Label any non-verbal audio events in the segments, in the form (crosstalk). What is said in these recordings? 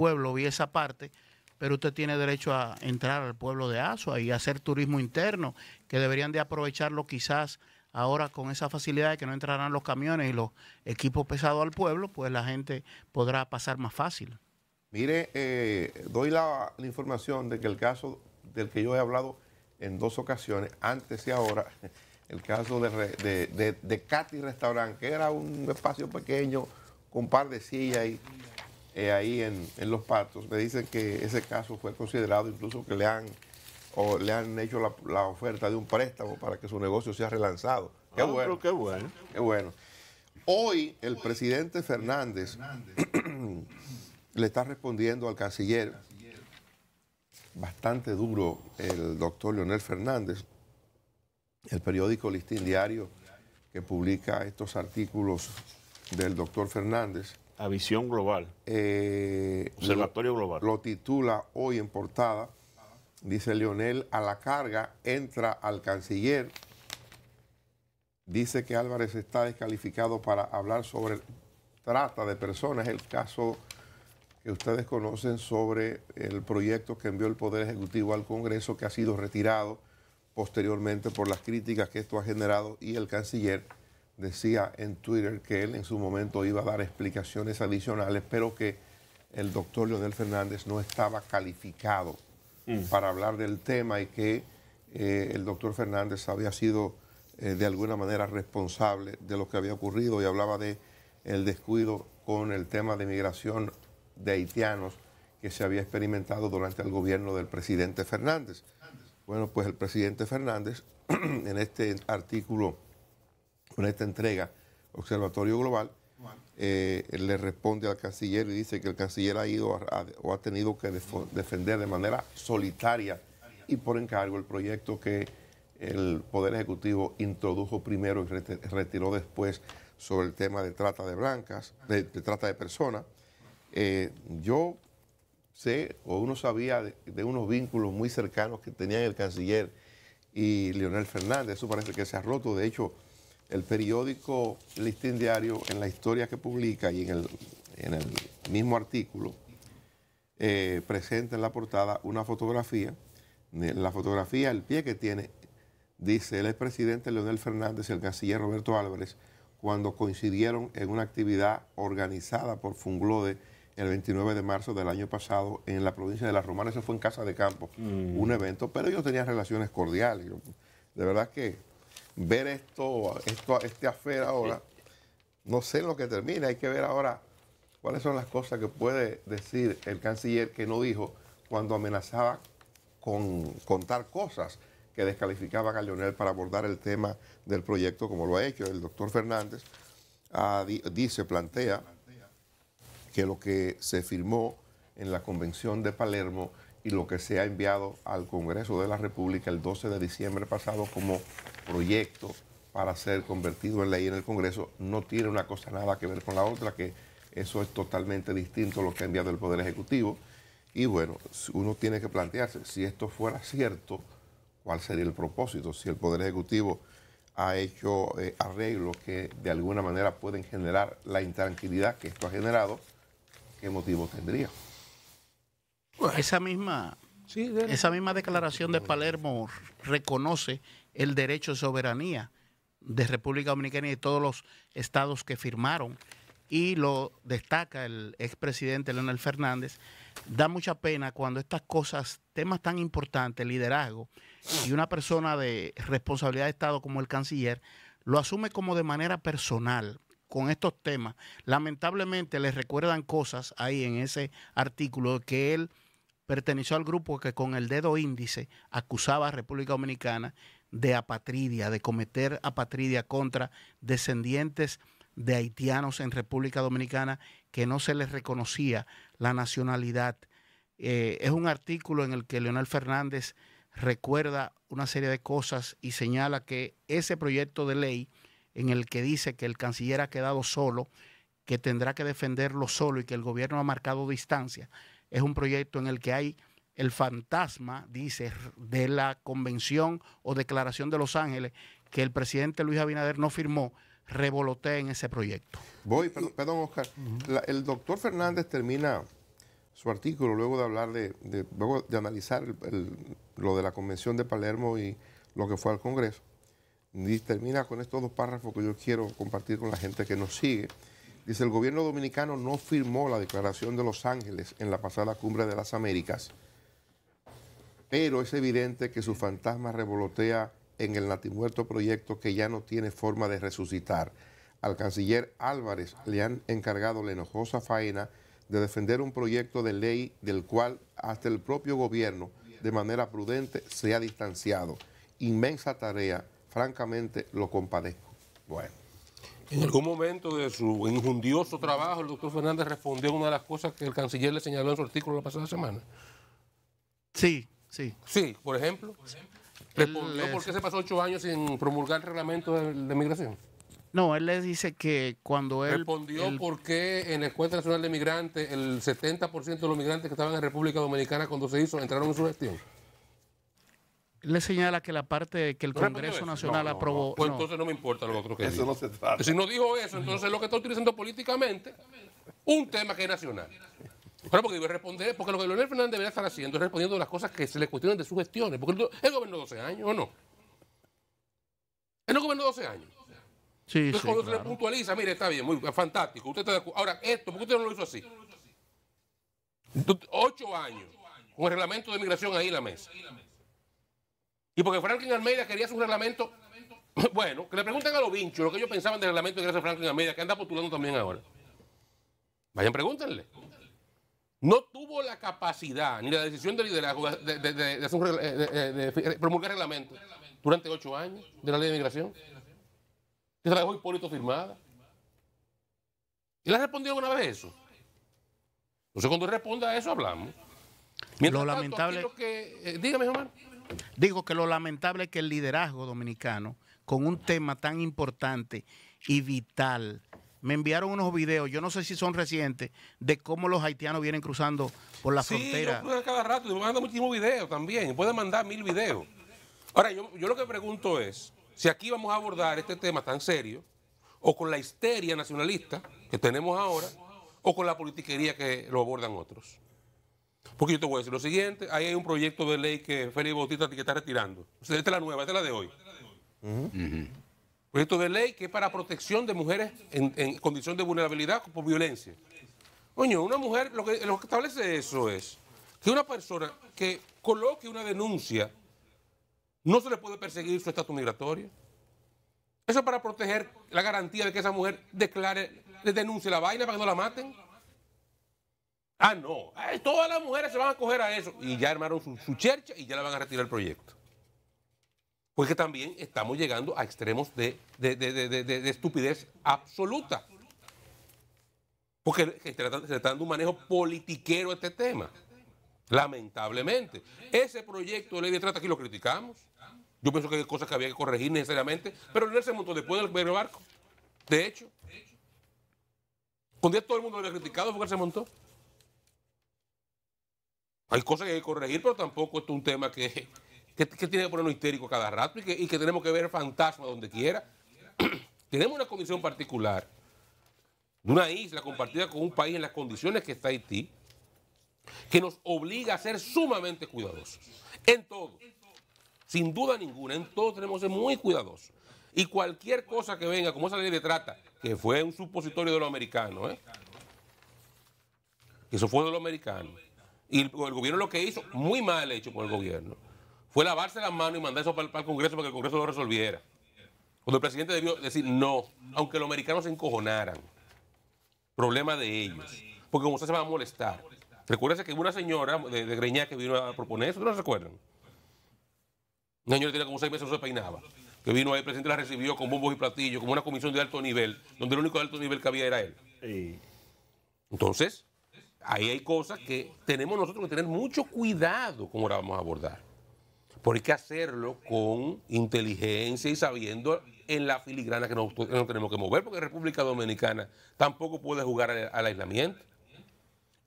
pueblo vi esa parte, pero usted tiene derecho a entrar al pueblo de Asua y hacer turismo interno, que deberían de aprovecharlo quizás ahora con esa facilidad de que no entrarán los camiones y los equipos pesados al pueblo, pues la gente podrá pasar más fácil. Mire, eh, doy la, información de que el caso del que yo he hablado en dos ocasiones, antes y ahora, (laughs) el caso de, de, de, de Restaurant, que era un espacio pequeño con un par de sillas y eh, ahí en, Los Patos, me dicen que ese caso fue considerado, incluso que le han, le han hecho la, oferta de un préstamo para que su negocio sea relanzado. Qué ah, bueno. Qué bueno. Qué bueno. Hoy el presidente Fernández, Fernández. (clears throat) le está respondiendo al canciller bastante duro el doctor Leonel Fernández. El periódico Listín Diario, que publica estos artículos del doctor Fernández, a Visión Global. Eh, observatorio Global. Lo titula hoy en portada. Dice Leonel, a la carga entra al canciller. Dice que Álvarez está descalificado para hablar sobre trata de personas. El caso que ustedes conocen sobre el proyecto que envió el Poder Ejecutivo al Congreso, que ha sido retirado posteriormente por las críticas que esto ha generado y el canciller decía en Twitter que él en su momento iba a dar explicaciones adicionales, pero que el doctor Leonel Fernández no estaba calificado mm. para hablar del tema y que eh, el doctor Fernández había sido eh, de alguna manera responsable de lo que había ocurrido y hablaba de el descuido con el tema de migración de haitianos que se había experimentado durante el gobierno del presidente Fernández. Bueno, pues el presidente Fernández (clears throat) en este artículo con esta entrega Observatorio Global, eh, le responde al canciller y dice que el canciller ha ido o ha tenido que defender de manera solitaria y por encargo el proyecto que el Poder Ejecutivo introdujo primero y retiró después sobre el tema de trata de blancas, de, trata de personas. Eh, yo sé o uno sabía de, de, unos vínculos muy cercanos que tenían el canciller y Leonel Fernández, eso parece que se ha roto, de hecho, el periódico Listín Diario, en la historia que publica y en el, en el mismo artículo, eh, presenta en la portada una fotografía. En la fotografía, el pie que tiene, dice el expresidente Leonel Fernández y el canciller Roberto Álvarez, cuando coincidieron en una actividad organizada por Funglode el 29 de marzo del año pasado en la provincia de Las Romanas, eso fue en Casa de Campo, mm. un evento, pero ellos tenían relaciones cordiales. de verdad que ver esto, esto este afer ahora, no sé en lo que termina, hay que ver ahora cuáles son las cosas que puede decir el canciller que no dijo cuando amenazaba con contar cosas que descalificaba a Leonel para abordar el tema del proyecto como lo ha hecho el doctor Fernández, ah, dice, plantea que lo que se firmó en la convención de Palermo y lo que se ha enviado al Congreso de la República el 12 de diciembre pasado como proyecto para ser convertido en ley en el Congreso no tiene una cosa nada que ver con la otra, que eso es totalmente distinto a lo que ha enviado el Poder Ejecutivo. Y bueno, uno tiene que plantearse, si esto fuera cierto, ¿cuál sería el propósito? Si el Poder Ejecutivo ha hecho eh, arreglos que de alguna manera pueden generar la intranquilidad que esto ha generado, ¿qué motivo tendría? Esa misma, esa misma declaración de Palermo reconoce el derecho de soberanía de República Dominicana y de todos los estados que firmaron y lo destaca el expresidente Leonel Fernández, da mucha pena cuando estas cosas, temas tan importantes, liderazgo, y una persona de responsabilidad de Estado como el canciller, lo asume como de manera personal con estos temas. Lamentablemente le recuerdan cosas ahí en ese artículo que él perteneció al grupo que con el dedo índice acusaba a República Dominicana de apatridia, de cometer apatridia contra descendientes de haitianos en República Dominicana que no se les reconocía la nacionalidad. Eh, es un artículo en el que Leonel Fernández recuerda una serie de cosas y señala que ese proyecto de ley en el que dice que el canciller ha quedado solo, que tendrá que defenderlo solo y que el gobierno ha marcado distancia, es un proyecto en el que hay el fantasma, dice, de la convención o declaración de Los Ángeles que el presidente Luis Abinader no firmó, revolotea en ese proyecto. Voy, perdón, Oscar. el doctor Fernández termina su artículo luego de hablar de, luego de analizar lo de la convención de Palermo y lo que fue al Congreso. Y termina con estos dos párrafos que yo quiero compartir con la gente que nos sigue. Dice, el gobierno dominicano no firmó la declaración de Los Ángeles en la pasada cumbre de las Américas, pero es evidente que su fantasma revolotea en el natimuerto proyecto que ya no tiene forma de resucitar. Al canciller Álvarez le han encargado la enojosa faena de defender un proyecto de ley del cual hasta el propio gobierno, de manera prudente, se ha distanciado. Inmensa tarea, francamente lo compadezco. Bueno. En algún momento de su injundioso trabajo, el doctor Fernández respondió a una de las cosas que el canciller le señaló en su artículo la pasada semana. Sí, sí. Sí, por ejemplo. respondió por qué se pasó ocho años sin promulgar el reglamento de, migración. No, él le dice que cuando él... Respondió por qué en el Encuentra Nacional de Migrantes el 70% de los migrantes que estaban en República Dominicana cuando se hizo entraron en su gestión le señala que la parte que el Congreso Nacional aprobó. Pues entonces no me importa lo otro que Eso no se trata. Si no dijo eso, entonces lo que está utilizando políticamente, un tema que es nacional. Pero porque debe responder, porque lo que Leonel Fernández debería estar haciendo es respondiendo las cosas que se le cuestionan de sus gestiones. Porque él gobernó 12 años, ¿o no? Él no gobernó 12 años. Sí, entonces, sí, cuando se le puntualiza, mire, está bien, muy fantástico. Usted está de acuerdo. Ahora, esto, ¿por qué usted no lo hizo así? ocho años, con el reglamento de migración ahí en la mesa. Y porque Franklin Almeida quería un reglamento. (laughs) Bueno, que le pregunten a los vinchos lo que ellos pensaban del reglamento de gracias a Franklin Almeida, que anda postulando también ahora. Vayan, pregúntenle. No tuvo la capacidad ni la decisión de liderazgo de, promulgar reglamento durante ocho años de la ley de inmigración. Que se la dejó Hipólito firmada. ¿Y le ha respondido alguna vez eso? Entonces, cuando responda a eso, hablamos. lo lamentable. Tanto, que, eh, dígame, Digo que lo lamentable es que el liderazgo dominicano, con un tema tan importante y vital, me enviaron unos videos, yo no sé si son recientes, de cómo los haitianos vienen cruzando por la sí, frontera. cada rato, me mandan muchísimos videos también, pueden mandar mil videos. Ahora, yo lo que pregunto es, si aquí vamos a abordar este tema tan serio, o con la histeria nacionalista que tenemos ahora, o con la politiquería que lo abordan otros. Porque yo te voy a decir lo siguiente, ahí hay un proyecto de ley que Félix Bautista está retirando. esta es la nueva, esta es la de hoy. Proyecto de ley que es para protección de mujeres en, condición de vulnerabilidad por violencia. Coño, una mujer, lo que, lo que establece eso es que una persona que coloque una denuncia no se le puede perseguir su estatus migratorio. Eso es para proteger la garantía de que esa mujer declare, le denuncie la vaina para que no la maten. Ah, no. Eh, todas las mujeres se van a coger a eso. Y ya armaron su, chercha y ya la van a retirar el proyecto. Porque también estamos llegando a extremos de, estupidez absoluta. Porque se está, está dando un manejo politiquero a este tema. Lamentablemente. Ese proyecto de ley de trata aquí lo criticamos. Yo pienso que hay cosas que había que corregir necesariamente. Pero no se montó después del primer barco. De hecho. Con día todo el mundo lo había criticado porque se montó. Hay cosas que hay que corregir, pero tampoco esto es un tema que, tiene que ponernos histéricos cada rato y que, tenemos que ver fantasmas donde quiera. (clears throat) tenemos una condición particular de una isla compartida con un país en las condiciones que está Haití, que nos obliga a ser sumamente cuidadosos. En todo. Sin duda ninguna, en todo tenemos que ser muy cuidadosos. Y cualquier cosa que venga, como esa ley de trata, que fue un supositorio de los americanos, ¿eh? eso fue de los americanos y el, gobierno lo que hizo, muy mal hecho por el gobierno, fue lavarse las manos y mandar eso para, el Congreso para que el Congreso lo resolviera. Cuando el presidente debió decir no, aunque los americanos se encojonaran. Problema de ellos. Porque como usted se va a molestar. Recuérdese que una señora de, Greñá que vino a proponer eso, ¿no se recuerdan? Una señora que tenía como seis meses, no se peinaba. Que vino ahí, el presidente la recibió con bombos y platillos, como una comisión de alto nivel, donde el único de alto nivel que había era él. Entonces, ahí hay cosas que tenemos nosotros que tener mucho cuidado como la vamos a abordar. Porque hay que hacerlo con inteligencia y sabiendo en la filigrana que nos, tenemos que mover, porque República Dominicana tampoco puede jugar al, aislamiento.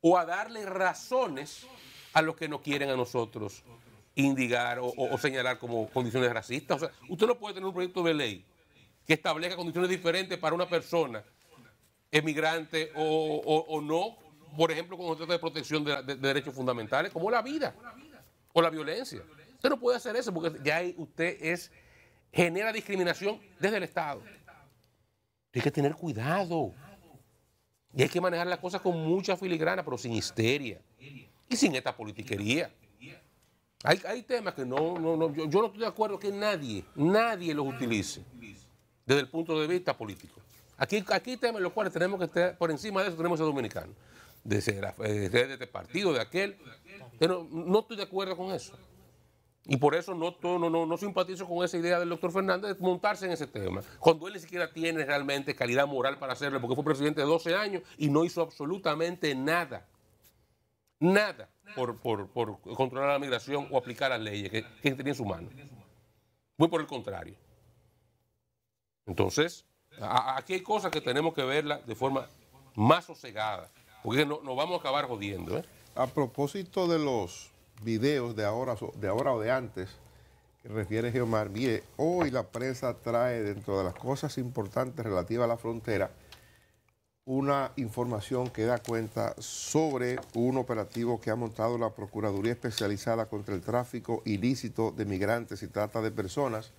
O a darle razones a los que no quieren a nosotros indicar o, señalar como condiciones racistas. usted no puede tener un proyecto de ley que establezca condiciones diferentes para una persona emigrante o, no, por ejemplo, con se trata de protección de, derechos fundamentales, como la vida o la violencia. Usted no puede hacer eso porque ya usted es genera discriminación desde el Estado. Hay que tener cuidado. Y hay que manejar las cosas con mucha filigrana, pero sin histeria. Y sin esta politiquería. Hay, temas que no, yo, no estoy de acuerdo que nadie, nadie los utilice desde el punto de vista político. Aquí, aquí hay temas en los cuales tenemos que estar por encima de eso, tenemos a ser dominicanos de ese, eh, este partido, de aquel. Pero no estoy de acuerdo con eso. Y por eso no, no, no, simpatizo con esa idea del doctor Fernández de montarse en ese tema, cuando él ni siquiera tiene realmente calidad moral para hacerlo, porque fue presidente de 12 años y no hizo absolutamente nada, nada por, por, controlar la migración o aplicar las leyes que, que tenía en su mano. Muy por el contrario. Entonces, aquí hay cosas que tenemos que verlas de forma más sosegada. Porque nos vamos a acabar jodiendo. ¿eh? A propósito de los videos de ahora, de ahora o de antes, que refiere Geomar, mire, hoy la prensa trae dentro de las cosas importantes relativas a la frontera una información que da cuenta sobre un operativo que ha montado la Procuraduría Especializada contra el Tráfico Ilícito de Migrantes y Trata de Personas.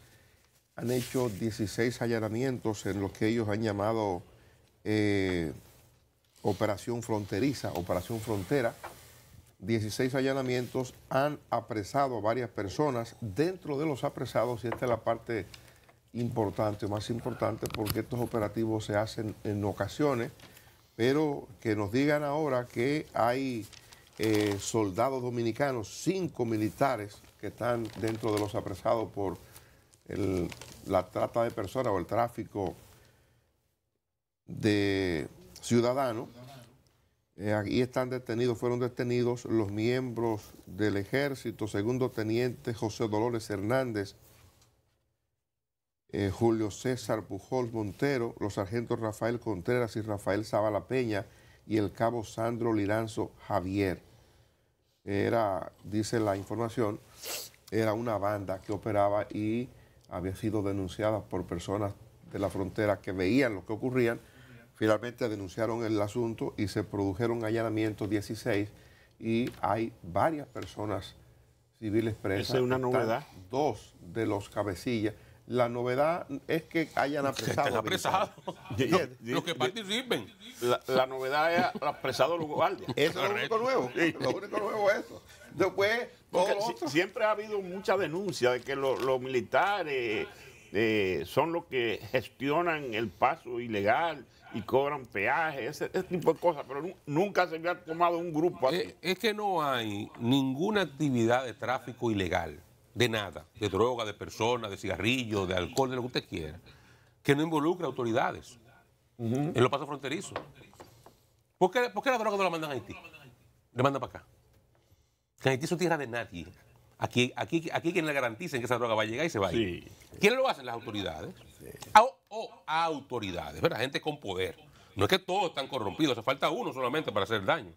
Han hecho 16 allanamientos en los que ellos han llamado eh, Operación Fronteriza, Operación Frontera. 16 allanamientos han apresado a varias personas. Dentro de los apresados, y esta es la parte importante, más importante, porque estos operativos se hacen en ocasiones, pero que nos digan ahora que hay eh, soldados dominicanos, cinco militares que están dentro de los apresados por la trata de personas o el tráfico de ciudadano. Eh, aquí están detenidos, fueron detenidos los miembros del ejército, segundo teniente José Dolores Hernández, eh, Julio César Pujol Montero, los sargentos Rafael Contreras y Rafael Zavala Peña y el cabo Sandro Liranzo Javier. Era, dice la información, era una banda que operaba y había sido denunciada por personas de la frontera que veían lo que ocurría Finalmente denunciaron el asunto y se produjeron allanamientos 16 y hay varias personas civiles presas. Esa es una novedad. Dos de los cabecillas. La novedad es que hayan apresado. (laughs) los que participen. La, novedad es apresado a los guardias. Eso es lo único nuevo. Lo único nuevo es eso. Después, siempre ha habido mucha denuncia de que los militares eh, son los que gestionan el paso ilegal y cobran peaje, ese, tipo de cosas, pero nunca se había tomado un grupo así. Eh, es, que no hay ninguna actividad de tráfico ilegal, de nada, de droga, de personas, de cigarrillos, de alcohol, de lo que usted quiera, que no involucre autoridades en los pasos fronterizos. ¿Por qué, ¿Por qué, la droga no la mandan a Haití? le mandan para acá. Que Haití es tierra de nadie. Aquí, aquí, aquí quien le garantiza que esa droga va a llegar y se va a lo hacen? Las autoridades. Sí o autoridades, ¿verdad? Gente con poder. No es que todos están corrompidos, hace falta uno solamente para hacer daño.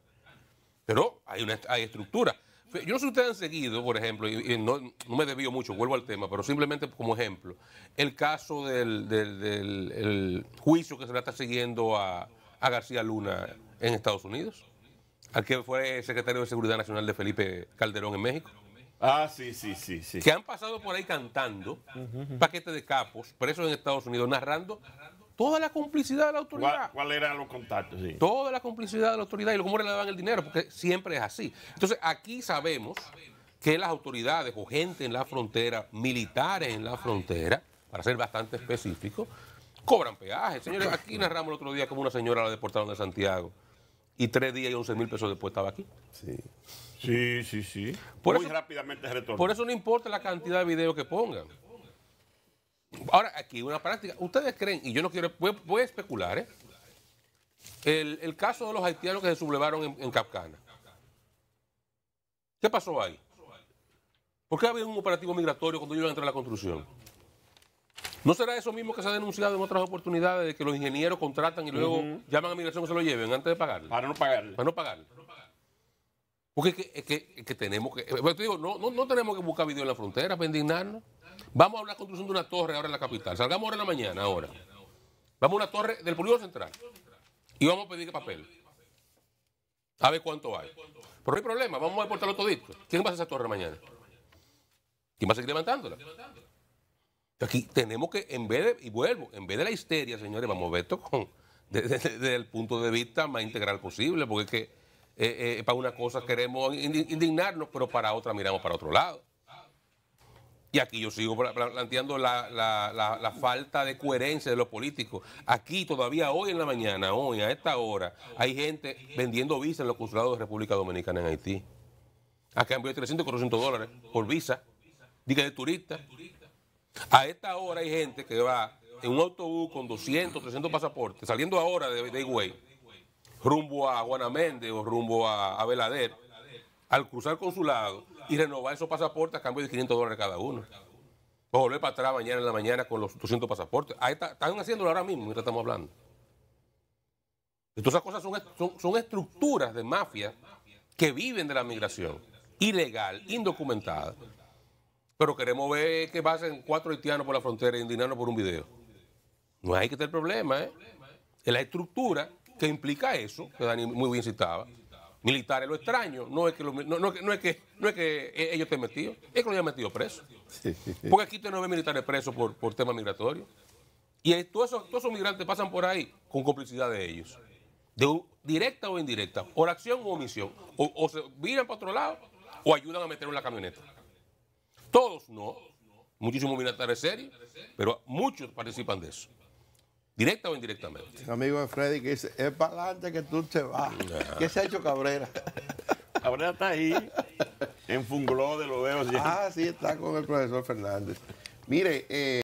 Pero hay, una, hay estructura. Yo no sé si ustedes han seguido, por ejemplo, y, no, me desvío mucho, vuelvo al tema, pero simplemente como ejemplo, el caso del, juicio que se le está siguiendo a, a García Luna en Estados Unidos, al que fue secretario de Seguridad Nacional de Felipe Calderón en México. Ah, sí, sí, sí, sí. Que han pasado por ahí cantando, paquete de capos, presos en Estados Unidos, narrando toda la complicidad de la autoridad. ¿Cuáles eran los contactos? Toda la complicidad de la autoridad y cómo le daban el dinero, porque siempre es así. Entonces, aquí sabemos que las autoridades o gente en la frontera, militares en la frontera, para ser bastante específico, cobran peajes. Señores, aquí narramos el otro día como una señora la deportaron de Santiago y tres días y 11 mil pesos después estaba aquí. Sí. Sí, sí, sí. Por Muy eso, rápidamente Por eso no importa la cantidad de videos que pongan. Ahora, aquí una práctica. Ustedes creen, y yo no quiero, voy, especular, ¿eh? El, caso de los haitianos que se sublevaron en, en, Capcana. ¿Qué pasó ahí? ¿Por qué había un operativo migratorio cuando iban a entrar a la construcción? ¿No será eso mismo que se ha denunciado en otras oportunidades de que los ingenieros contratan y luego llaman a migración que se lo lleven antes de pagarle? Para no pagarle. Para no pagarle. Porque es que, tenemos que. Eh, no, tenemos que buscar video en la frontera para indignarnos. Vamos a hablar de construcción de una torre ahora en la capital. Salgamos ahora en la mañana, ahora. Vamos a una torre del polígono central. Y vamos a pedir papel. A ver cuánto hay. Pero no hay problema, vamos a deportarlo todito. ¿Quién va a hacer esa torre mañana? ¿Quién va a seguir levantándola? Aquí tenemos que, en vez de, y vuelvo, en vez de la histeria, señores, vamos a ver esto desde, el punto de vista más integral posible, porque es que eh, eh, para una cosa queremos indignarnos, pero para otra miramos para otro lado. Y aquí yo sigo planteando la, falta de coherencia de los políticos. Aquí todavía hoy en la mañana, hoy a esta hora, hay gente vendiendo visa en los consulados de República Dominicana en Haití. A cambio de 300 400 dólares por visa. Diga de turista. A esta hora hay gente que va en un autobús con 200, 300 pasaportes, saliendo ahora de, Higüey, rumbo a Guanamende o rumbo a, Belader al cruzar consulado y renovar esos pasaportes a cambio de 500 dólares cada uno. O volver para atrás mañana en la mañana con los 200 pasaportes. Ahí está, están haciéndolo ahora mismo, mientras estamos hablando. Entonces, esas cosas son, estructuras de mafia que viven de la migración ilegal, indocumentada. Pero queremos ver que pasen cuatro haitianos por la frontera y por un video. No hay que tener problema, ¿eh? Es la estructura que implica eso, que Dani muy bien citaba. Militares lo extraño, no es que, no, es que, no es que e-, ellos estén metidos, es que los hayan metido presos. Porque aquí usted no ve militares presos por, por temas migratorios. Y todos esos, migrantes pasan por ahí con complicidad de ellos, directa o indirecta, por acción o omisión. O, se miran para otro lado o ayudan a meter en la camioneta. Todos no. Muchísimos militares serie. pero muchos participan de eso. Directa o indirectamente. Un amigo de Freddy que dice, es para adelante que tú te vas. ¿Qué se ha hecho Cabrera? (laughs) Cabrera está ahí, en fungló de lo veo. Ah, sí, está con el profesor Fernández. Mire, eh,